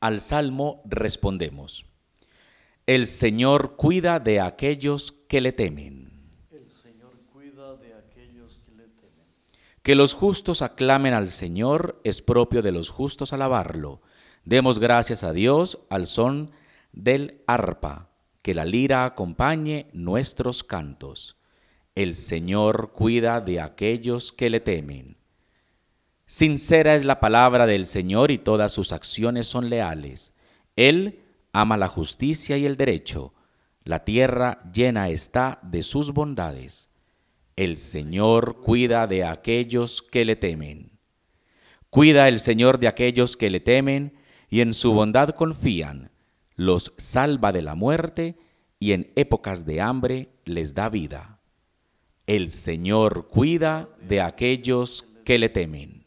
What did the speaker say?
Al Salmo respondemos. El Señor cuida de aquellos que le temen. El Señor cuida de aquellos que le temen. Que los justos aclamen al Señor es propio de los justos alabarlo. Demos gracias a Dios al son del arpa, que la lira acompañe nuestros cantos. El Señor cuida de aquellos que le temen. Sincera es la palabra del Señor y todas sus acciones son leales. Él ama la justicia y el derecho. La tierra llena está de sus bondades. El Señor cuida de aquellos que le temen. Cuida el Señor de aquellos que le temen y en su bondad confían. Los salva de la muerte y en épocas de hambre les da vida. El Señor cuida de aquellos que le temen.